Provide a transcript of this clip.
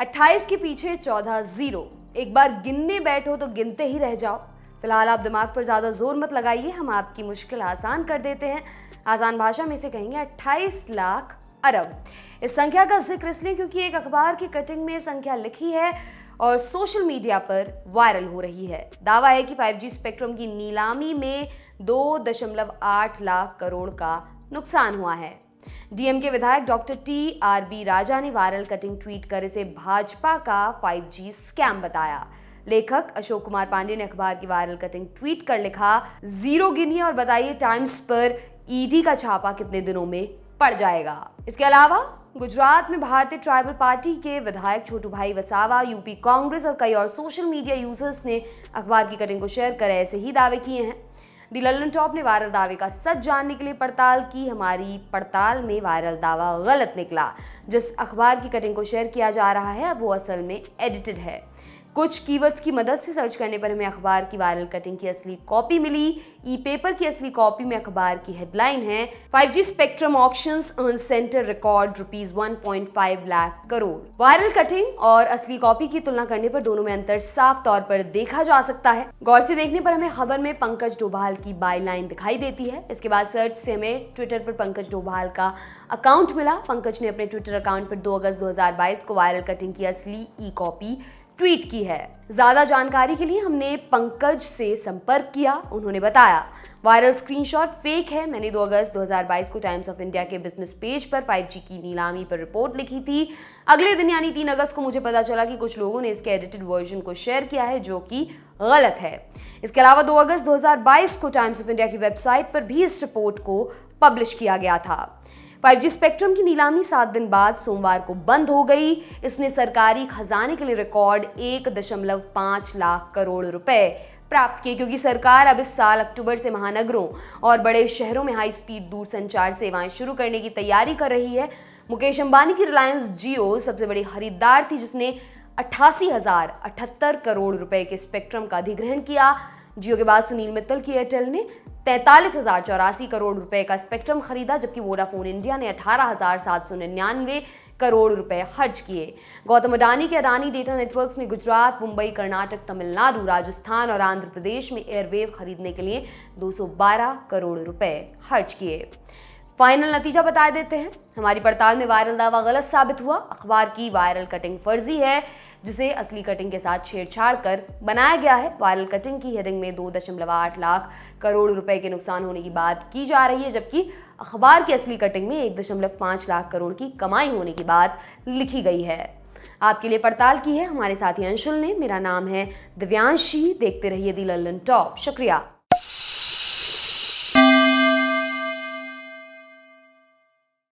अट्ठाईस के पीछे चौदह जीरो एक बार गिनने बैठो तो गिनते ही रह जाओ फिलहाल आप दिमाग पर ज़्यादा जोर मत लगाइए हम आपकी मुश्किल आसान कर देते हैं आसान भाषा में इसे कहेंगे 28 लाख अरब इस संख्या का जिक्र इसलिए क्योंकि एक अखबार की कटिंग में संख्या लिखी है और सोशल मीडिया पर वायरल हो रही है दावा है कि 5G स्पेक्ट्रम की नीलामी में 2.8 लाख करोड़ का नुकसान हुआ है डीएम के विधायक doctor T R B Raja ने वायरल कटिंग ट्वीट कर इसे भाजपा का 5G स्कैम बताया लेखक अशोक कुमार पांडे ने अखबार की वायरल कटिंग ट्वीट कर लिखा जीरो गिनी और बताइए टाइम्स पर ईडी का छापा कितने दिनों में पड़ जाएगा इसके अलावा गुजरात में भारतीय ट्राइबल पार्टी के विधायक छोटू भाई वसावा यूपी कांग्रेस और कई और सोशल मीडिया यूजर्स ने अखबार की कटिंग को शेयर कर ऐसे ही दावे किए हैं लल्लन टॉप ने वायरल दावे का सच जानने के लिए पड़ताल की हमारी पड़ताल में वायरल दावा गलत निकला जिस अखबार की कटिंग को शेयर किया जा रहा है वो असल में एडिटेड है कुछ कीवर्ड्स की मदद से सर्च करने पर हमें अखबार की वायरल कटिंग की असली कॉपी मिली ई पेपर की असली कॉपी में अखबार की हेडलाइन है 5G spectrum auctions earn centre record rupees 1.5 lakh crore viral cutting और असली कॉपी की तुलना करने पर दोनों में अंतर साफ तौर पर देखा जा सकता है गौर से देखने पर हमें खबर में पंकज डोभाल की बाई लाइन दिखाई देती है इसके बाद सर्च से हमें ट्विटर पर पंकज डोभाल का अकाउंट मिला पंकज ने अपने ट्विटर अकाउंट पर 2 अगस्त 2022 को वायरल कटिंग की असली ई कॉपी ट्वीट की है ज्यादा जानकारी के लिए हमने पंकज से संपर्क किया उन्होंने बताया वायरल स्क्रीनशॉट फेक है मैंने 2 अगस्त 2022 को टाइम्स ऑफ इंडिया के बिजनेस पेज पर 5G की नीलामी पर रिपोर्ट लिखी थी अगले दिन यानी 3 अगस्त को मुझे पता चला कि कुछ लोगों ने इसके एडिटेड वर्जन को शेयर किया है जो कि गलत है इसके अलावा 2 अगस्त 2022 को टाइम्स ऑफ इंडिया की वेबसाइट पर भी इस रिपोर्ट को पब्लिश किया गया था 5G स्पेक्ट्रम की नीलामी सात दिन बाद सोमवार को बंद हो गई इसने सरकारी खजाने के लिए रिकॉर्ड एक दशमलव पांच लाख करोड़ रुपए प्राप्त किए क्योंकि सरकार अब इस साल अक्टूबर से महानगरों और बड़े शहरों में हाई स्पीड दूरसंचार सेवाएं शुरू करने की तैयारी कर रही है मुकेश अंबानी की रिलायंस जियो सबसे बड़ी खरीदार थी जिसने अट्ठासी हजार अठहत्तर करोड़ रुपए के स्पेक्ट्रम का अधिग्रहण किया जियो के बाद सुनील मित्तल की एयरटेल ने तैंतालीस हजार चौरासी करोड़ रुपए का स्पेक्ट्रम खरीदा जबकि वोडाफोन इंडिया ने अठारह हजार सात सौ निन्यानवे करोड़ रुपए खर्च किए गौतम अडानी के अडानी डेटा नेटवर्क्स ने गुजरात मुंबई कर्नाटक तमिलनाडु राजस्थान और आंध्र प्रदेश में एयरवेव खरीदने के लिए 212 करोड़ रुपए खर्च किए फाइनल नतीजा बता देते हैं हमारी पड़ताल में वायरल दावा गलत साबित हुआ अखबार की वायरल कटिंग फर्जी है जिसे असली कटिंग के साथ छेड़छाड़ कर बनाया गया है वायरल कटिंग की हेडिंग में दो दशमलव आठ लाख करोड़ रुपए के नुकसान होने की बात की जा रही है जबकि अखबार की असली कटिंग में एक दशमलव पांच लाख करोड़ की कमाई होने की बात लिखी गई है आपके लिए पड़ताल की है हमारे साथी अंशुल ने मेरा नाम है दिव्यांशी देखते रहिए दी लल्लन टॉप शुक्रिया